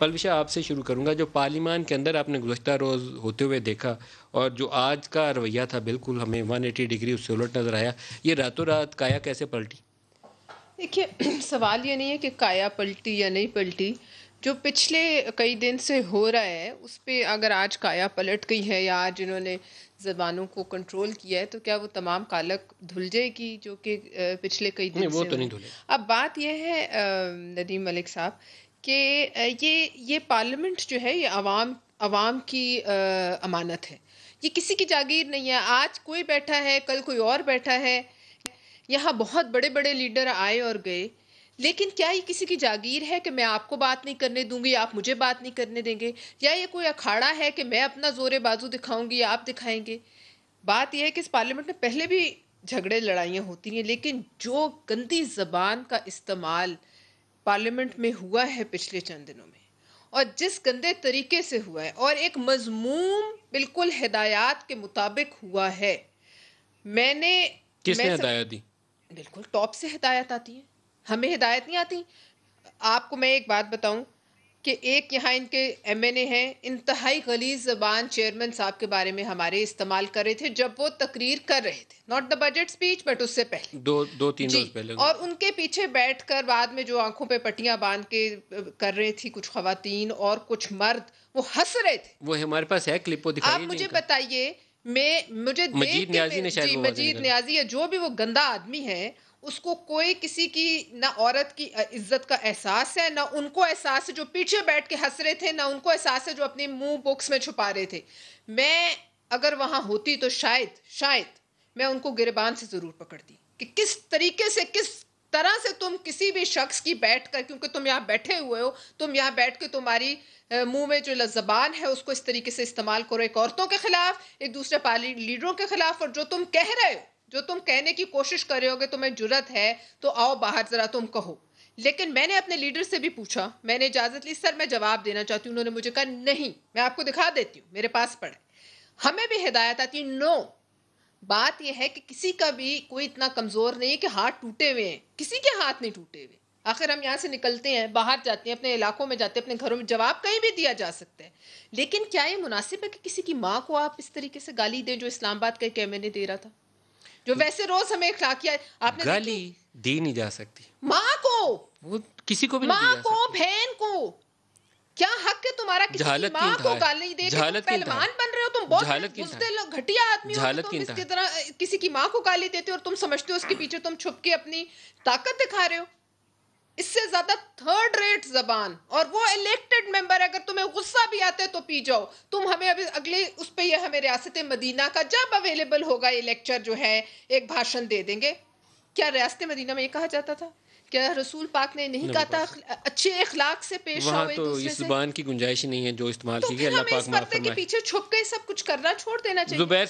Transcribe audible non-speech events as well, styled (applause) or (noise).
पलविशा आपसे शुरू करूंगा जो पार्लिमान के अंदर आपने गुजशत रोज़ होते हुए देखा और जो आज का रवैया था बिल्कुल हमें 180 डिग्री उससे उलट नज़र आया ये रातों रात काया कैसे पलटी देखिए (clears throat) सवाल ये नहीं है कि काया पलटी या नहीं पलटी जो पिछले कई दिन से हो रहा है उस पर अगर आज काया पलट गई है या आज इन्होंने जबानों को कंट्रोल किया है तो क्या वो तमाम कालक धुल जाएगी जो कि पिछले कई दिन वो से तो नहीं धुले अब बात यह है नदीम मलिक साहब कि ये ये पार्लियामेंट जो है ये आवाम आवाम की आ, अमानत है ये किसी की जागीर नहीं है आज कोई बैठा है कल कोई और बैठा है यहाँ बहुत बड़े बड़े लीडर आए और गए लेकिन क्या ये किसी की जागीर है कि मैं आपको बात नहीं करने दूंगी आप मुझे बात नहीं करने देंगे या ये कोई अखाड़ा है कि मैं अपना जोर बाजू दिखाऊंगी आप दिखाएंगे बात यह है कि इस पार्लियामेंट में पहले भी झगड़े लड़ाइयाँ होती हैं लेकिन जो गंदी जबान का इस्तेमाल पार्लियामेंट में हुआ है पिछले चंद दिनों में और जिस गंदे तरीके से हुआ है और एक मजमूम बिल्कुल हिदायत के मुताबिक हुआ है मैंने किसने मैं हिदायत दी बिल्कुल टॉप से हिदायत आती है हमें हिदायत नहीं आती आपको मैं एक बात बताऊं कि एक यहाँ इनके एम एन ए हैं इंतहाई गलीज जबान चेयरमैन साहब के बारे में हमारे इस्तेमाल कर रहे थे जब वो तकरीर कर रहे थे not the budget speech but उससे पहले दो दो तीन रोज पहले और उनके पीछे बैठकर बाद में जो आंखों पे पट्टियां बांध के कर रहे थी कुछ खातन और कुछ मर्द वो हंस रहे थे वो हमारे पास है क्लिप आप मुझे बताइए मैं मुझे मजीद न्याजी मजीद न्याजी या जो भी वो गंदा आदमी है उसको कोई किसी की ना औरत की इज्जत का एहसास है ना उनको एहसास है जो पीछे बैठ के हंस रहे थे ना उनको एहसास है जो अपने मुंह बुक्स में छुपा रहे थे मैं अगर वहाँ होती तो शायद शायद मैं उनको गिरबान से ज़रूर पकड़ती कि किस तरीके से किस तरह से तुम किसी भी शख्स की बैठ कर क्योंकि तुम यहाँ बैठे हुए हो तुम यहाँ बैठ के तुम्हारी मुंह में जो जबान है उसको इस तरीके से इस्तेमाल करो एक औरतों के खिलाफ एक दूसरे पार्टी लीडरों के खिलाफ और जो तुम कह रहे हो जो तुम कहने की कोशिश कर रहे होगे तुम्हें जरूरत है तो आओ बाहर ज़रा तुम कहो लेकिन मैंने अपने लीडर से भी पूछा मैंने इजाज़त ली सर मैं जवाब देना चाहती हूँ उन्होंने मुझे कहा नहीं मैं आपको दिखा देती हूँ मेरे पास पड़े हमें भी हिदायत आती है नो बात यह है कि किसी का भी कोई इतना कमज़ोर नहीं है कि हाथ टूटे हुए हैं किसी के हाथ नहीं टूटे हुए आखिर हम यहाँ से निकलते हैं बाहर जाते हैं अपने इलाकों में जाते हैं अपने घरों में जवाब कहीं भी दिया जा सकता है लेकिन क्या ये मुनासिब है कि किसी की माँ को आप इस तरीके से गाली दें जो इस्लामाबाद का कैमरे दे रहा था जो वैसे रोज हमें खिला आपने गाली दी नहीं जा सकती माँ को वो किसी को भी माँ को बहन को क्या हक है तुम्हारा किसी की माँ को गाली दे तुम पहलवान बन रहे हो तुम बहुत मुश्किल घटिया आदमी हो तो तुम इसकी तरह किसी की माँ को गाली देते हो और तुम समझते हो उसके पीछे तुम छुप के अपनी ताकत दिखा रहे हो इससे ज्यादा थर्ड रेट जबान और वो इलेक्टेड मेंबर अगर तुम्हें गुस्सा भी आता है तो पी जाओ तुम हमें अभी अगले उस पर यह हमें रियासत मदीना का जब अवेलेबल होगा ये लेक्चर जो है एक भाषण दे देंगे क्या रियासत मदीना में ये कहा जाता था क्या रसूल पाक ने नहीं कहा था अच्छे अखलाक से पेश आओ तो इस जुबान की गुंजाइश नहीं है जो इस्तेमाल तो की गई अल्लाह पाक माफ फरमाए पीछे छुप के सब कुछ करना छोड़ देना चाहिए